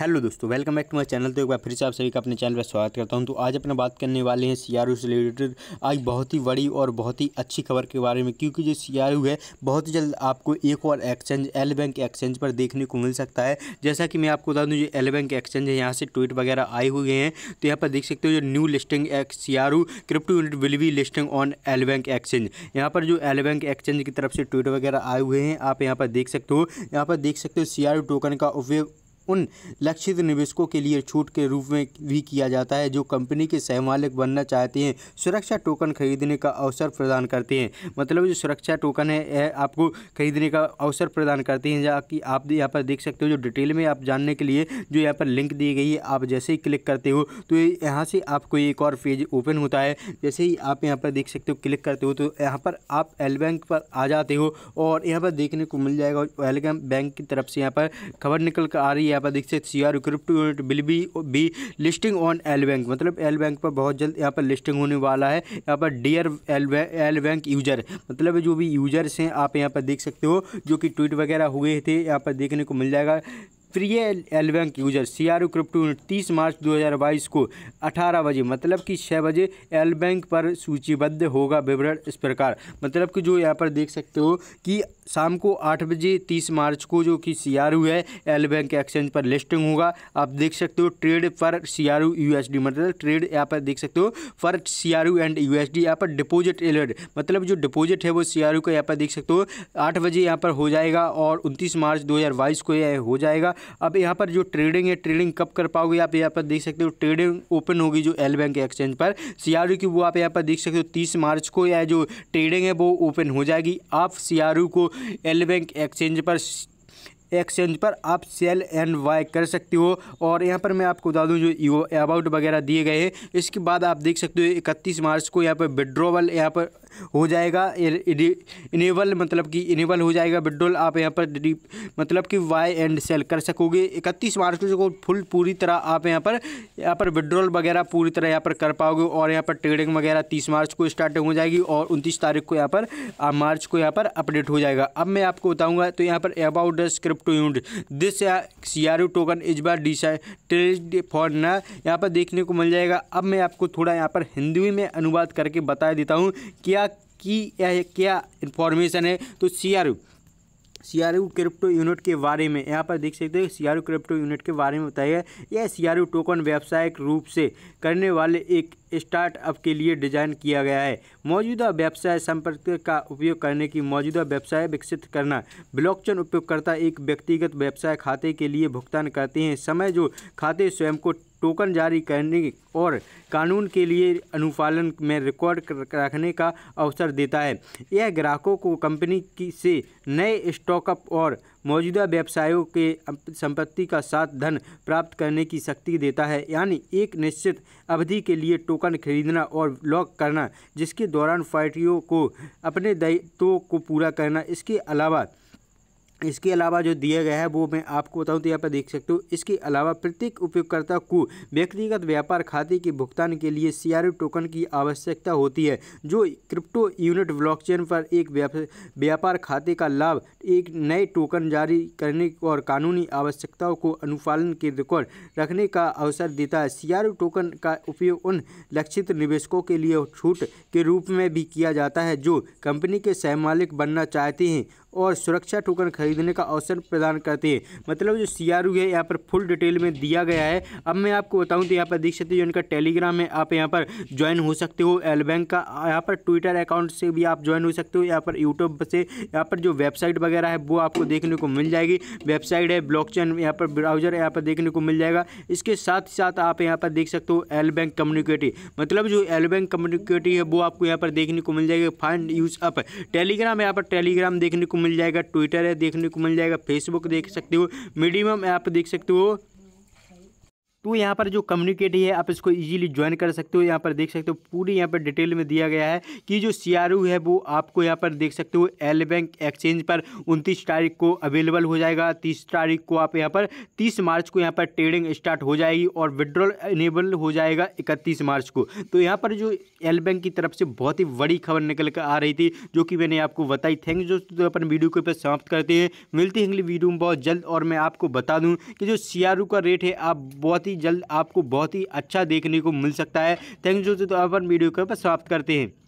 hello दोस्तों welcome back to my channel तो एक बार फिर से आप सभी का अपने चैनल पर स्वागत करता हूं तो आज अपने बात करने वाले हैं सी से रिलेटेड आज बहुत ही बड़ी और बहुत ही अच्छी खबर के बारे में क्योंकि जो सी है बहुत ही जल्द आपको एक और एक्सचेंज एल बैंक एक्सचेंज पर देखने को मिल सकता है जैसा कि मैं आपको बता दूँ जो एल बैंक एक्सचेंज है यहाँ से ट्वीट वगैरह आए हुए हैं तो यहाँ पर देख सकते हो जो new listing X C R crypto unit will be listing on L bank exchange यहाँ पर जो एल बैंक एक्सचेंज की तरफ से ट्वीट वगैरह आए हुए हैं आप यहाँ पर देख सकते हो यहाँ पर देख सकते हो सी टोकन का उपयोग उन लक्षित निवेशकों के लिए छूट के रूप में भी किया जाता है जो कंपनी के सहमालिक बनना चाहते हैं सुरक्षा टोकन खरीदने का अवसर प्रदान करते हैं मतलब जो सुरक्षा टोकन है आपको खरीदने का अवसर प्रदान करते हैं जहाँ की आप यहाँ पर देख सकते हो जो डिटेल में आप जानने के लिए जो यहाँ पर लिंक दी गई है आप जैसे ही क्लिक करते हो तो यहाँ से आपको एक और पेज ओपन होता है जैसे ही आप यहाँ पर देख सकते हो क्लिक करते हो तो यहाँ पर आप एल बैंक पर आ जाते हो और यहाँ पर देखने को मिल जाएगा एल बैंक की तरफ से यहाँ पर खबर निकल कर आ रही है यहाँ पर देख सकते CR crypto unit will be be listing on LBank मतलब एल बैंक पर बहुत जल्द यहाँ पर लिस्टिंग होने वाला है यहाँ पर dear L LBank user मतलब जो भी यूजर्स हैं आप यहाँ पर देख सकते हो जो कि ट्वीट वगैरह हुए थे यहाँ पर देखने को मिल जाएगा प्रिय LBank user C CRO crypto unit तीस मार्च 2022 को 18 बजे मतलब कि 6 बजे एल बैंक पर सूचीबद्ध होगा विवरण इस प्रकार मतलब कि जो यहाँ पर देख सकते हो कि शाम को 8 बजे 30 मार्च को जो कि सी आर है एल बैंक एक्सचेंज पर लिस्टिंग होगा आप देख सकते हो ट्रेड पर C R U S D मतलब ट्रेड यहाँ पर देख सकते हो for C R and U S D यहाँ पर डिपोजिट एलर्ट मतलब जो डिपोजिट है वो सी आर का यहाँ पर देख सकते हो आठ बजे यहाँ पर हो जाएगा और उनतीस मार्च दो हज़ार बाईस को यह हो जाएगा अब यहाँ पर जो ट्रेडिंग है ट्रेडिंग कब कर पाओगे आप यहाँ पर देख सकते हो ट्रेडिंग ओपन होगी जो एल बैंक एक्सचेंज पर सी की वो आप यहाँ पर देख सकते हो तीस मार्च को या जो ट्रेडिंग है वो ओपन हो जाएगी आप सी को एल बैंक एक्सचेंज पर एक्सचेंज पर आप सेल एंड बाय कर सकते हो और यहाँ पर मैं आपको बता दूँ जो अबाउट वगैरह दिए गए हैं इसके बाद आप देख सकते हो इकतीस मार्च को यहाँ पर विड्रोवल यहाँ पर हो जाएगा इनेबल मतलब कि इनेबल हो जाएगा विड्रोल आप यहाँ पर मतलब कि बाय एंड सेल कर सकोगे इकतीस मार्च को फुल पूरी तरह आप यहाँ पर यहाँ पर विड्रोल वगैरह पूरी तरह यहाँ पर कर पाओगे और यहाँ पर ट्रेडिंग वगैरह तीस मार्च को स्टार्टिंग हो जाएगी और उनतीस तारीख को यहाँ पर मार्च को यहाँ पर अपडेट हो जाएगा अब मैं आपको बताऊँगा तो यहाँ पर about script up to unit this you token is bar decided for न यहाँ पर देखने को मिल जाएगा अब मैं आपको थोड़ा यहाँ पर हिंदी में अनुवाद करके बता देता हूँ क्या की क्या इन्फॉर्मेशन है तो C C R crypto unit के बारे में यहाँ पर देख सकते हैं सी आर क्रिप्टो यूनिट के बारे में बताया यह सी आर टोकन व्यावसायिक रूप से करने वाले एक स्टार्टअप के लिए डिजाइन किया गया है मौजूदा व्यवसाय संपर्क का उपयोग करने की मौजूदा व्यवसाय विकसित करना ब्लॉकचेन उपयोगकर्ता एक व्यक्तिगत व्यवसाय खाते के लिए भुगतान करते हैं समय जो खाते स्वयं को टोकन जारी करने और कानून के लिए अनुपालन में रिकॉर्ड रखने का अवसर देता है यह ग्राहकों को कंपनी की से नए स्टॉकअप और मौजूदा व्यवसायों के संपत्ति का साथ धन प्राप्त करने की शक्ति देता है यानी एक निश्चित अवधि के लिए टोकन खरीदना और लॉक करना जिसके दौरान फाइटियों को अपने दायित्वों को पूरा करना इसके अलावा इसके अलावा जो दिया गया है वो मैं आपको बताऊं तो यहाँ पर देख सकते हो इसके अलावा प्रत्येक उपयोगकर्ता को व्यक्तिगत व्यापार खाते के भुगतान के लिए सीआरओ टोकन की आवश्यकता होती है जो क्रिप्टो यूनिट ब्लॉकचेन पर एक व्यापार खाते का लाभ एक नए टोकन जारी करने और कानूनी आवश्यकताओं को अनुपालन के रिकॉर्ड रखने का अवसर देता है सी टोकन का उपयोग उन लक्षित निवेशकों के लिए छूट के रूप में भी किया जाता है जो कंपनी के सहमालिक बनना चाहते हैं और सुरक्षा टोकन खरीद खरीदने का ऑप्शन प्रदान करती है मतलब जो सी है यहाँ पर फुल डिटेल में दिया गया है अब मैं आपको बताऊँ तो यहाँ पर देख सकते हो इनका टेलीग्राम है आप यहाँ पर ज्वाइन हो सकते हो एल बैंक का यहाँ पर ट्विटर अकाउंट से भी आप ज्वाइन हो सकते हो यहाँ पर यूट्यूब से यहाँ पर जो वेबसाइट वगैरह है वो आपको देखने को मिल जाएगी वेबसाइट है ब्लॉक यहाँ पर ब्राउजर यहाँ पर देखने को मिल जाएगा इसके साथ ही साथ आप यहाँ पर देख सकते हो एल बैंक कम्युनिकेटी मतलब जो एल बैंक कम्युनिकेटी है वो आपको यहाँ पर देखने को मिल जाएगा फाइंड यूज अप टेलीग्राम यहाँ पर टेलीग्राम देखने को मिल जाएगा ट्विटर है देख देखने को मिल जाएगा फेसबुक देख सकते हो मीडियम ऐप देख सकते हो तो यहाँ पर जो कम्युनिकेटी है आप इसको ईजिली ज्वाइन कर सकते हो यहाँ पर देख सकते हो पूरी यहाँ पर डिटेल में दिया गया है कि जो सी है वो आपको यहाँ पर देख सकते हो एल बैंक एक्सचेंज पर उनतीस तारीख को अवेलेबल हो जाएगा तीस तारीख को आप यहाँ पर तीस मार्च को यहाँ पर ट्रेडिंग स्टार्ट हो जाएगी और विड्रॉल इनेबल हो जाएगा इकतीस मार्च को तो यहाँ पर जो एल बैंक की तरफ से बहुत ही बड़ी खबर निकल कर आ रही थी जो कि मैंने आपको बताई थैंक दोस्तों तो अपन वीडियो के ऊपर समाप्त करते हैं मिलती है अगली वीडियो में बहुत जल्द और मैं आपको बता दूँ कि जो सी का रेट है आप बहुत ही जल्द आपको बहुत ही अच्छा देखने को मिल सकता है थैंक यू तो अपन वीडियो को समाप्त करते हैं